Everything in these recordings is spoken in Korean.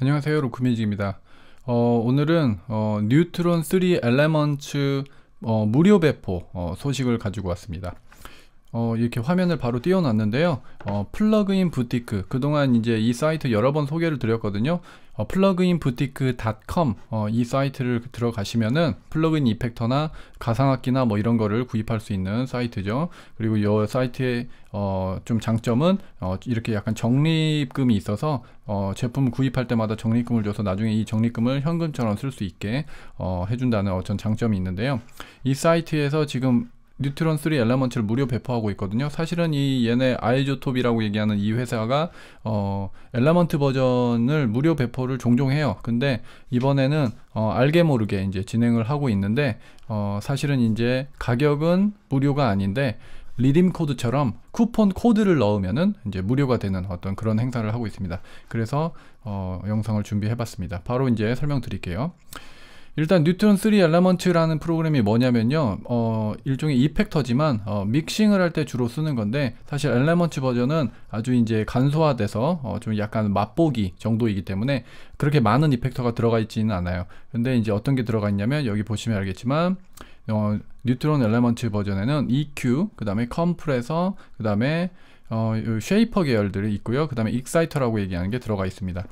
안녕하세요 로크뮤지입니다 어, 오늘은 어, 뉴트론 3 엘레먼츠 어, 무료 배포 어, 소식을 가지고 왔습니다 어, 이렇게 화면을 바로 띄워놨는데요. 어, 플러그인 부티크 그동안 이제 이 사이트 여러 번 소개를 드렸거든요. 어, 플러그인 부티크닷컴 어, 이 사이트를 들어가시면은 플러그인 이펙터나 가상악기나 뭐 이런 거를 구입할 수 있는 사이트죠. 그리고 이 사이트의 어, 좀 장점은 어, 이렇게 약간 적립금이 있어서 제품 구입할 때마다 적립금을 줘서 나중에 이 적립금을 현금처럼 쓸 수 있게 해준다는 어떤 장점이 있는데요. 이 사이트에서 지금 뉴트론 3엘레먼트를 무료 배포하고 있거든요. 사실은 이 얘네 아이조톱이라고 얘기하는 이 회사가 어, 엘레먼트 버전을 무료 배포를 종종 해요. 근데 이번에는 어, 알게 모르게 이제 진행을 하고 있는데 어, 사실은 이제 가격은 무료가 아닌데 리딤 코드처럼 쿠폰 코드를 넣으면은 이제 무료가 되는 어떤 그런 행사를 하고 있습니다. 그래서 어, 영상을 준비해봤습니다. 바로 이제 설명드릴게요. 일단 뉴트론 3엘레먼트라는 프로그램이 뭐냐면요 어, 일종의 이펙터지만 어, 믹싱을 할 때 주로 쓰는 건데 사실 엘레먼트 버전은 아주 이제 간소화돼서 어, 좀 약간 맛보기 정도이기 때문에 그렇게 많은 이펙터가 들어가 있지는 않아요 근데 이제 어떤 게 들어가 있냐면 여기 보시면 알겠지만 어, 뉴트론 엘레먼트 버전에는 EQ, 그 다음에 컴프레서, 그 다음에 어, 쉐이퍼 계열들이 있고요. 그 다음에 익사이터라고 얘기하는 게 들어가 있습니다.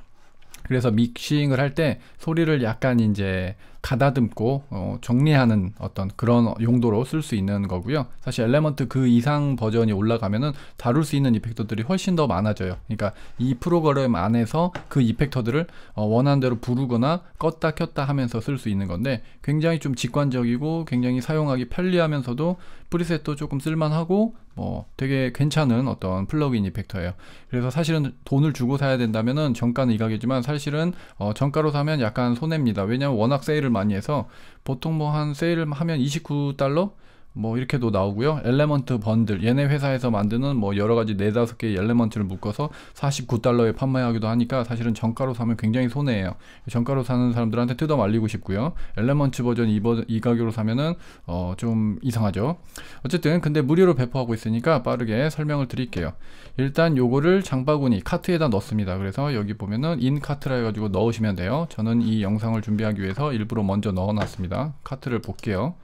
그래서 믹싱을 할 때 소리를 약간 이제 가다듬고 어, 정리하는 어떤 그런 용도로 쓸 수 있는 거고요. 사실 엘레먼트 그 이상 버전이 올라가면은 다룰 수 있는 이펙터들이 훨씬 더 많아져요. 그러니까 이 프로그램 안에서 그 이펙터들을 어, 원하는 대로 부르거나 껐다 켰다 하면서 쓸 수 있는 건데 굉장히 좀 직관적이고 굉장히 사용하기 편리하면서도 프리셋도 조금 쓸만하고 뭐 되게 괜찮은 어떤 플러그인 이펙터예요. 그래서 사실은 돈을 주고 사야 된다면은 정가는 이각이지만 사실은 어 정가로 사면 약간 손해입니다. 왜냐면 워낙 세일을 많이 해서 보통 뭐 한 세일을 하면 29달러 뭐 이렇게도 나오고요. 엘레먼트 번들 얘네 회사에서 만드는 뭐 여러 가지 네 다섯 개의 엘레먼트를 묶어서 49달러에 판매하기도 하니까 사실은 정가로 사면 굉장히 손해예요. 정가로 사는 사람들한테 뜯어 말리고 싶고요. 엘레먼트 버전 이, 버전, 이 가격으로 사면은 어, 좀 이상하죠. 어쨌든 근데 무료로 배포하고 있으니까 빠르게 설명을 드릴게요. 일단 요거를 장바구니 카트에다 넣습니다. 그래서 여기 보면은 인 카트라 해가지고 넣으시면 돼요. 저는 이 영상을 준비하기 위해서 일부러 먼저 넣어놨습니다. 카트를 볼게요.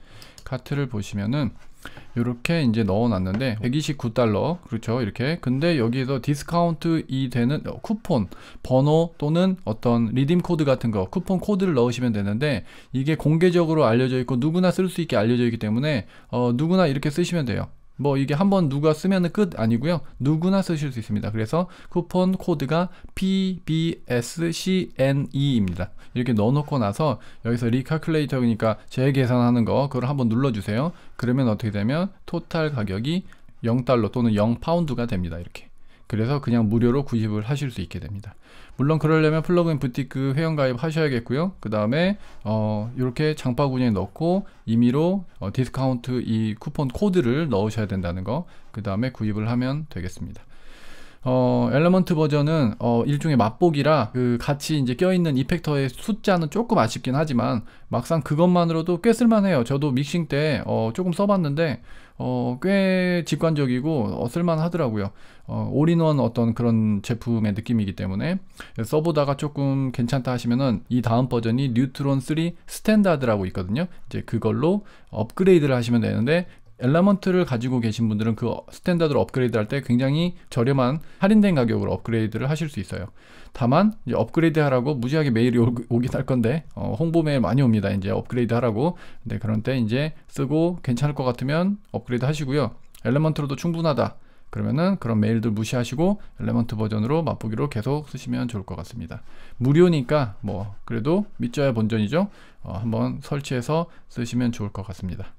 카트를 보시면은 이렇게 이제 넣어놨는데 129달러 그렇죠 이렇게 근데 여기서 디스카운트 이 되는 어, 쿠폰 번호 또는 어떤 리딤 코드 같은 거 쿠폰 코드를 넣으시면 되는데 이게 공개적으로 알려져 있고 누구나 쓸 수 있게 알려져 있기 때문에 어, 누구나 이렇게 쓰시면 돼요 뭐 이게 한번 누가 쓰면 끝 아니고요. 누구나 쓰실 수 있습니다. 그래서 쿠폰 코드가 PBSCNE입니다. 이렇게 넣어놓고 나서 여기서 리칼큘레이터니까 재계산하는 거 그걸 한번 눌러주세요. 그러면 어떻게 되면 토탈 가격이 0달러 또는 0파운드가 됩니다. 이렇게. 그래서 그냥 무료로 구입을 하실 수 있게 됩니다. 물론 그러려면 플러그인 부티크 회원 가입 하셔야겠고요. 그 다음에 어, 이렇게 장바구니에 넣고 임의로 어, 디스카운트 이 쿠폰 코드를 넣으셔야 된다는 거. 그 다음에 구입을 하면 되겠습니다. 어, 엘레먼트 버전은 어, 일종의 맛보기라 그 같이 이제 껴있는 이펙터의 숫자는 조금 아쉽긴 하지만 막상 그것만으로도 꽤 쓸만해요. 저도 믹싱 때 어, 조금 써봤는데 어, 꽤 직관적이고 어, 쓸만하더라고요. 어, 올인원 어떤 그런 제품의 느낌이기 때문에 써보다가 조금 괜찮다 하시면은 이 다음 버전이 뉴트론 3 스탠다드라고 있거든요. 이제 그걸로 업그레이드를 하시면 되는데 엘라먼트를 가지고 계신 분들은 그 스탠다드로 업그레이드 할 때 굉장히 저렴한 할인된 가격으로 업그레이드를 하실 수 있어요. 다만 업그레이드 하라고 무지하게 메일이 오, 긴할 건데 어, 홍보 메일 많이 옵니다. 이제 업그레이드 하라고. 근 그런 때 이제 쓰고 괜찮을 것 같으면 업그레이드 하시고요. 엘레먼트로도 충분하다. 그러면은 그런 메일들 무시하시고 엘레먼트 버전으로 맛보기로 계속 쓰시면 좋을 것 같습니다. 무료니까 뭐 그래도 믿져야 본전이죠. 어, 한번 설치해서 쓰시면 좋을 것 같습니다.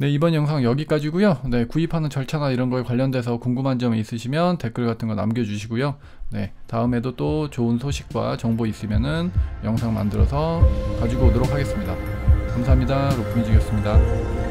네, 이번 영상 여기까지고요. 네, 구입하는 절차나 이런 거에 관련돼서 궁금한 점 있으시면 댓글 같은 거 남겨 주시고요. 네, 다음에도 또 좋은 소식과 정보 있으면은 영상 만들어서 가지고 오도록 하겠습니다. 감사합니다. 로프미직였습니다